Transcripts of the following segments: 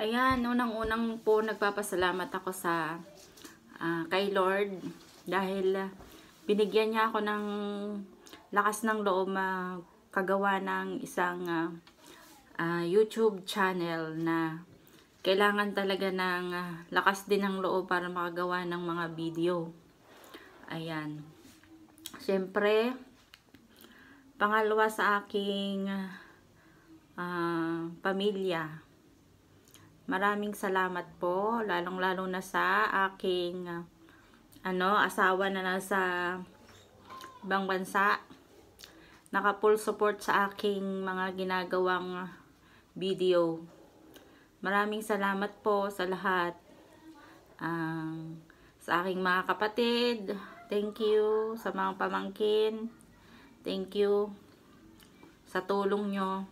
Ayan, unang-unang po nagpapasalamat ako sa uh, kay Lord dahil binigyan niya ako ng lakas ng loob magkagawa uh, ng isang uh, uh, YouTube channel na kailangan talaga ng uh, lakas din ng loob para makagawa ng mga video. Ayan. Siyempre, pangalawa sa aking uh, pamilya Maraming salamat po, lalong-lalo na sa aking ano, asawa na nasa ibang bansa. Naka full support sa aking mga ginagawang video. Maraming salamat po sa lahat. Um, sa aking mga kapatid, thank you sa mga pamangkin. Thank you sa tulong nyo.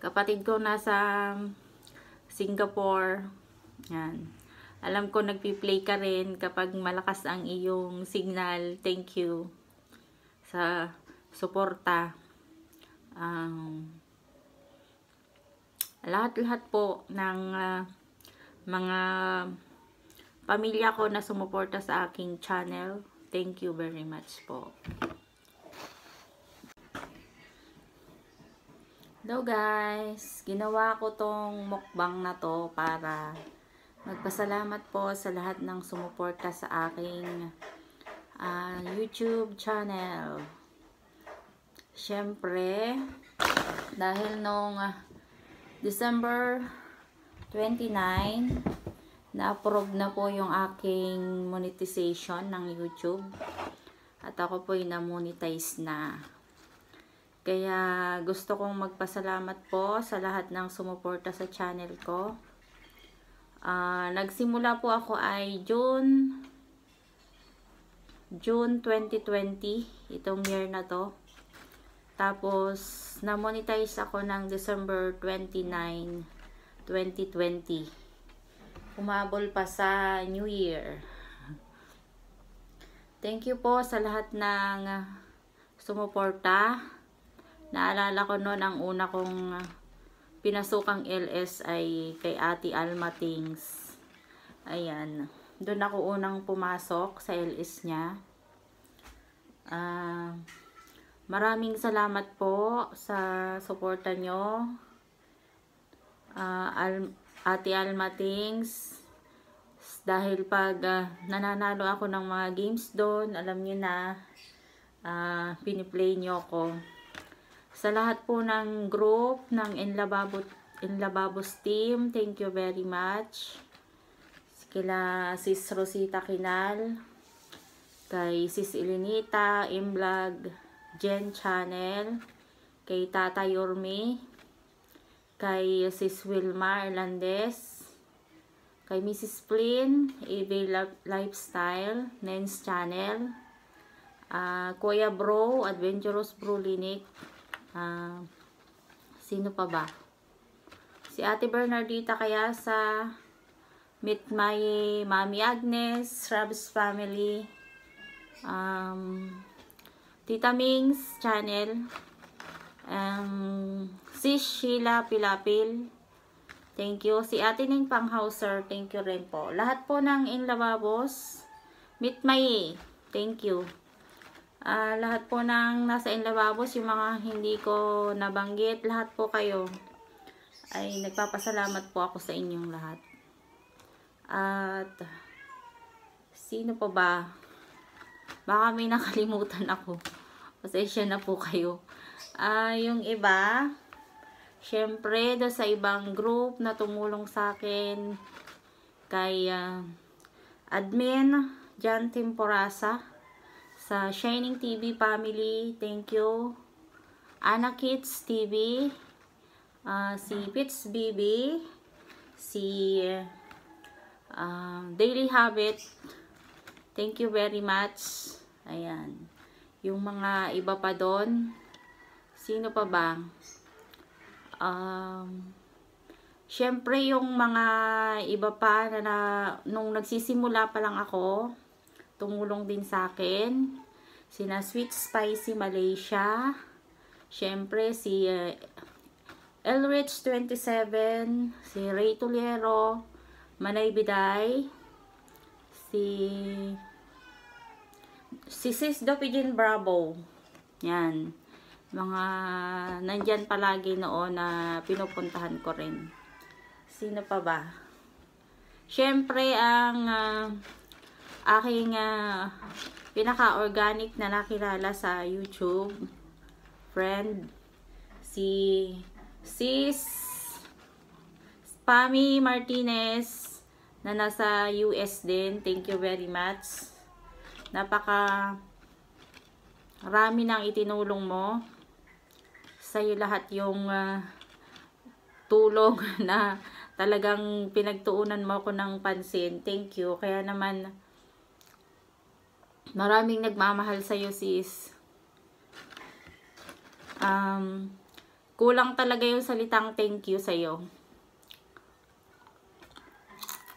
Kapatid ko nasa Singapore. Yan. Alam ko nagpi-play ka rin kapag malakas ang iyong signal. Thank you sa suporta. Um, lahat-lahat po ng uh, mga pamilya ko na sumuporta sa aking channel. Thank you very much po. Hello guys! Ginawa ko tong mukbang na to para magpasalamat po sa lahat ng sumuporta sa aking uh, YouTube channel. Siyempre, dahil nung ah, December 29, na-approve na po yung aking monetization ng YouTube. At ako po yung na-monetize na. Kaya gusto kong magpasalamat po sa lahat ng sumuporta sa channel ko. Uh, nagsimula po ako ay June June 2020 itong year na to. Tapos na-monetize ako ng December 29, 2020. Umabol pa sa New Year. Thank you po sa lahat ng sumuporta. Naalala ko noon ang una kong ah, pinasukang LS ay kay Ate Alma Things. Ayan. Doon ako unang pumasok sa LS niya. Uh, maraming salamat po sa suporta nyo. Uh, ah, Al Ate Alma Things. Dahil pag uh, nananalo ako ng mga games doon, alam niyo na, uh, piniplay nyo ako. Sa lahat po ng group ng Inlababo, Inlababos team, thank you very much. Kila Sis Rosita Kinal, kay Sis Elinita, Imblog, Jen Channel, kay Tata Yormi, kay Sis Wilma Irlandes, kay Mrs. Plin, AB Lifestyle, Nens Channel, uh, Kuya Bro, Adventurous Bro Linik, Uh, sino pa ba? Si Ate Bernardita kaya sa Meet My Mami Agnes, Rabs Family, um, Tita Ming's channel, um, si Sheila Pilapil, thank you. Si Ate Ning Panghauser, thank you rin po. Lahat po ng Inlababos, Meet My, thank you uh, lahat po ng nasa Inlavabos, yung mga hindi ko nabanggit, lahat po kayo ay nagpapasalamat po ako sa inyong lahat. At sino pa ba? Baka may nakalimutan ako. Pasensya na po kayo. Uh, yung iba, syempre, do sa ibang group na tumulong sa akin, kay uh, admin Jan Temporasa, sa Shining TV family, thank you. Ana Kids TV, uh, si Pits BB, si uh, Daily Habit, thank you very much. Ayan. Yung mga iba pa doon, sino pa ba? Um, Siyempre, yung mga iba pa na, na nung nagsisimula pa lang ako, tumulong din sa akin. Sina Sweet Spicy Malaysia. syempre si uh, eh, Elrich27, si Ray Tuliero, Manay Biday, si si Sis Dopigin Bravo. Yan. Mga nandyan palagi noon na pinupuntahan ko rin. Sino pa ba? syempre ang uh, aking uh, pinaka-organic na nakilala sa YouTube friend si sis Pami Martinez na nasa US din. Thank you very much. Napaka rami nang itinulong mo. sa lahat yung uh, tulong na talagang pinagtuunan mo ako ng pansin. Thank you. Kaya naman Maraming nagmamahal sa iyo sis. Um, kulang talaga yung salitang thank you sa iyo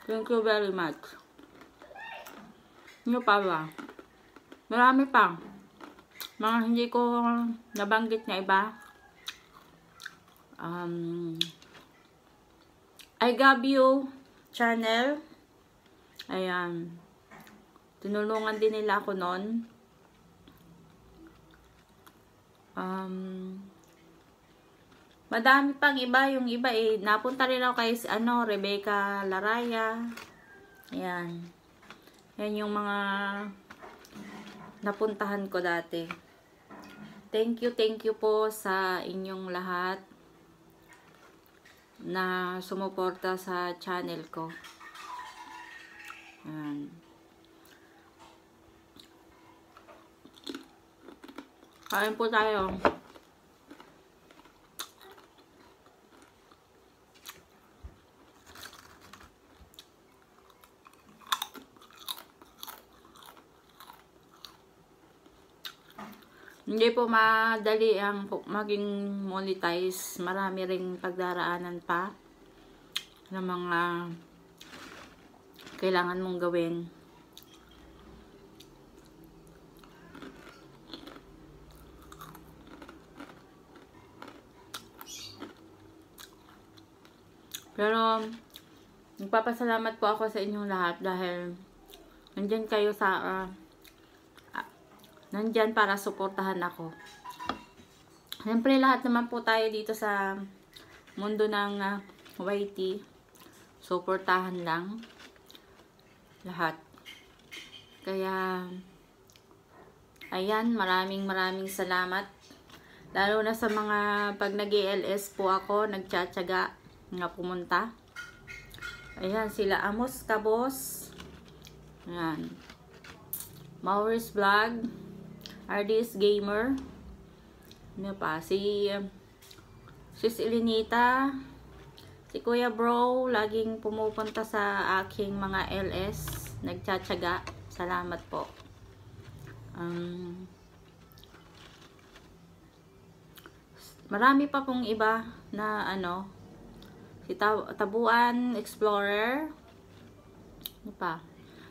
Thank you very much. Ano pa ba? Marami pa. Mga hindi ko nabanggit na iba. Um, I Gab You channel. Ayan. Tinulungan din nila ako noon. Um, madami pang iba. Yung iba eh, napunta rin ako kay ano, Rebecca Laraya. Ayan. Yan yung mga napuntahan ko dati. Thank you, thank you po sa inyong lahat na sumuporta sa channel ko. Ayan. Kain po tayo. Hindi po madali ang maging monetize. Marami ring pagdaraanan pa ng mga kailangan mong gawin. Pero, nagpapasalamat po ako sa inyong lahat dahil nandyan kayo sa uh, nandyan para suportahan ako. Siyempre, lahat naman po tayo dito sa mundo ng uh, ah, YT. Suportahan lang. Lahat. Kaya, ayan, maraming maraming salamat. Lalo na sa mga pag nag-ELS po ako, nagtsatsaga nga pumunta. Ayan, sila Amos Kabos. Ayan. Maurice Vlog. Ardis Gamer. Ano pa? Si Sis Elinita. Si Kuya Bro. Laging pumupunta sa aking mga LS. Nagtsatsaga. Salamat po. Um, marami pa pong iba na ano Si Tabuan Explorer. Ano pa?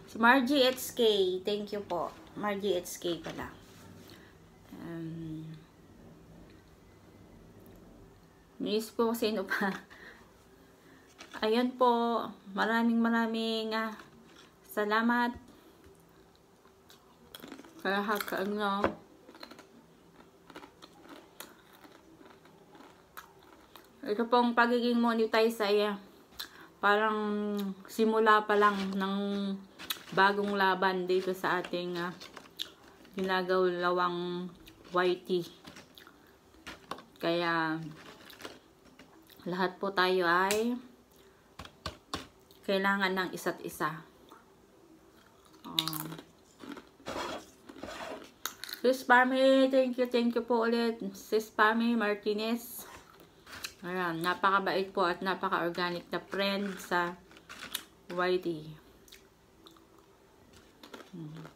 Si Margie HK. Thank you po. Margie HK pala. Um, Miss po sino pa. Ayan po. Maraming maraming uh, salamat. Kaya haka, ano, ito pong pagiging monetize ay ah, parang simula pa lang ng bagong laban dito sa ating uh, ah, lawang YT. Kaya lahat po tayo ay kailangan ng isa't isa. Um, Sis Pami, thank you, thank you po ulit. Sis Pami Martinez. Ayan, napakabait po at napaka-organic na friend sa YT. Hmm.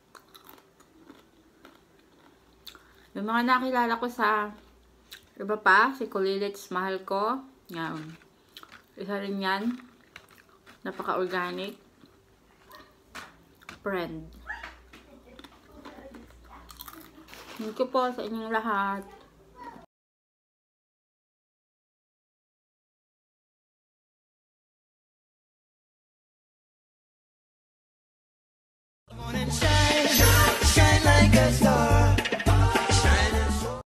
Yung mga nakilala ko sa iba pa, si Kulilits, mahal ko. Yan. Isa rin yan. Napaka-organic. Friend. Thank you po sa inyong lahat.